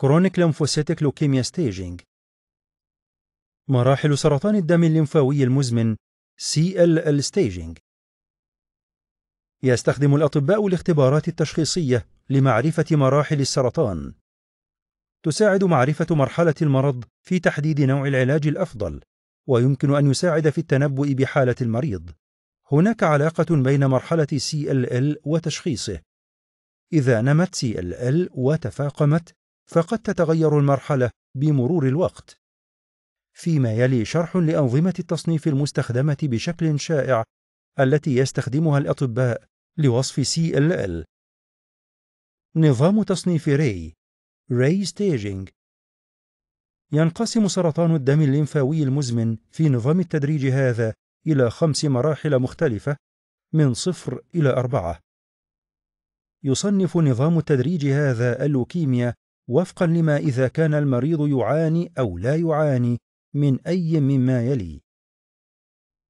كرونيك لمفوسيتك لوكيميا ستيجينج مراحل سرطان الدم الليمفاوي المزمن CLL staging يستخدم الأطباء الاختبارات التشخيصية لمعرفة مراحل السرطان تساعد معرفة مرحلة المرض في تحديد نوع العلاج الأفضل ويمكن أن يساعد في التنبؤ بحالة المريض هناك علاقة بين مرحلة CLL وتشخيصه إذا نمت CLL وتفاقمت فقد تتغير المرحلة بمرور الوقت. فيما يلي شرح لأنظمة التصنيف المستخدمة بشكل شائع التي يستخدمها الأطباء لوصف CLL. نظام تصنيف ري ري ستيجينج ينقسم سرطان الدم الليمفاوي المزمن في نظام التدريج هذا إلى خمس مراحل مختلفة من صفر إلى أربعة. يصنف نظام التدريج هذا اللوكيميا وفقا لما إذا كان المريض يعاني أو لا يعاني من أي مما يلي: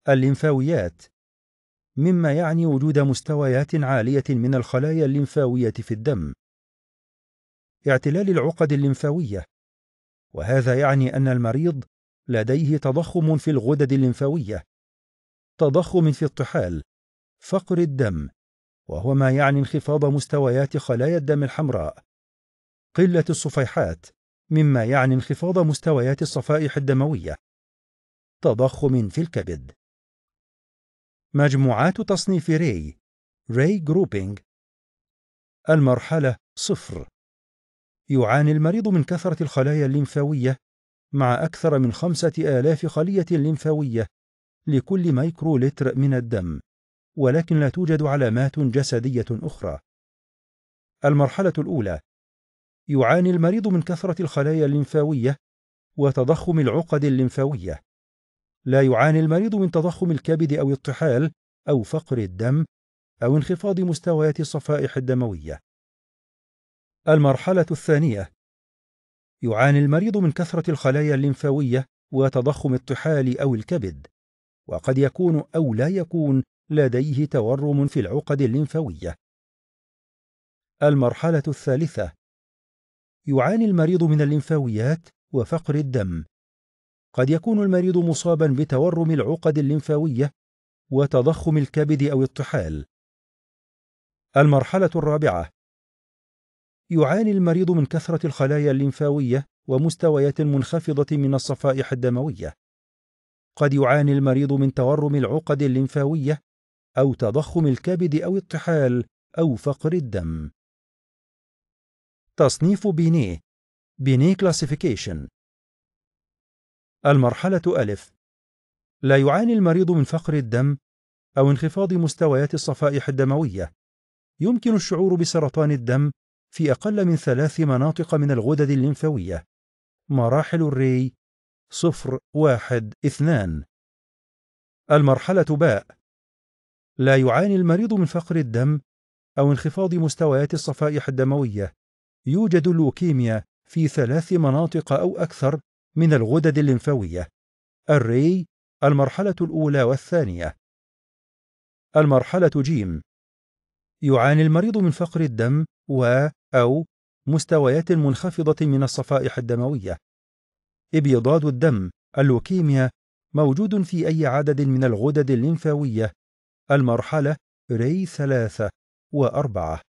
الليمفاويات مما يعني وجود مستويات عالية من الخلايا الليمفاوية في الدم. اعتلال العقد الليمفاوية وهذا يعني أن المريض لديه تضخم في الغدد الليمفاوية، تضخم في الطحال، فقر الدم، وهو ما يعني انخفاض مستويات خلايا الدم الحمراء قلة الصفيحات مما يعني انخفاض مستويات الصفائح الدموية تضخم في الكبد مجموعات تصنيف ري ري جروبينج المرحلة صفر يعاني المريض من كثرة الخلايا الليمفاوية مع أكثر من خمسة آلاف خلية ليمفاوية لكل لتر من الدم ولكن لا توجد علامات جسدية أخرى المرحلة الأولى يعاني المريض من كثرة الخلايا الليمفاوية وتضخم العقد الليمفاوية. لا يعاني المريض من تضخم الكبد أو الطحال أو فقر الدم أو انخفاض مستويات الصفائح الدموية. المرحلة الثانية يعاني المريض من كثرة الخلايا الليمفاوية وتضخم الطحال أو الكبد، وقد يكون أو لا يكون لديه تورم في العقد الليمفاوية. المرحلة الثالثة يعاني المريض من الليمفاويات وفقر الدم قد يكون المريض مصابا بتورم العقد الليمفاويه وتضخم الكبد او الطحال المرحله الرابعه يعاني المريض من كثره الخلايا الليمفاويه ومستويات منخفضه من الصفائح الدمويه قد يعاني المريض من تورم العقد الليمفاويه او تضخم الكبد او الطحال او فقر الدم تصنيف بينيه بينيه كلاسيفيكيشن المرحلة ألف لا يعاني المريض من فقر الدم أو انخفاض مستويات الصفائح الدموية يمكن الشعور بسرطان الدم في أقل من ثلاث مناطق من الغدد الليمفاوية مراحل الري صفر واحد اثنان المرحلة باء لا يعاني المريض من فقر الدم أو انخفاض مستويات الصفائح الدموية يوجد اللوكيميا في ثلاث مناطق أو أكثر من الغدد الليمفاوية الري المرحلة الأولى والثانية المرحلة ج يعاني المريض من فقر الدم و أو مستويات منخفضة من الصفائح الدموية ابيضاد الدم اللوكيميا موجود في أي عدد من الغدد الليمفاوية المرحلة ري ثلاثة وأربعة